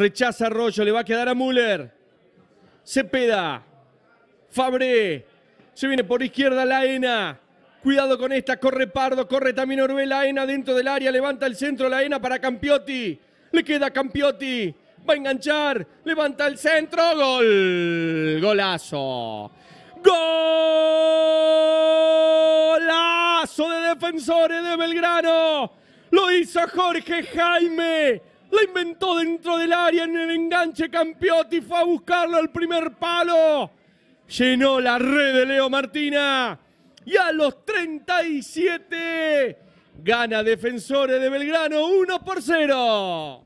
Rechaza Arroyo, le va a quedar a Müller. Cepeda. Fabré. Se viene por izquierda la Ena. Cuidado con esta, corre Pardo, corre también la Ena dentro del área, levanta el centro la Ena para Campiotti. Le queda Campiotti. Va a enganchar, levanta el centro, gol. Golazo. Golazo de defensores de Belgrano. Lo hizo Jorge Jaime. La inventó dentro del área en el enganche. Campiotti fue a buscarlo al primer palo. Llenó la red de Leo Martina. Y a los 37 gana Defensores de Belgrano 1 por 0.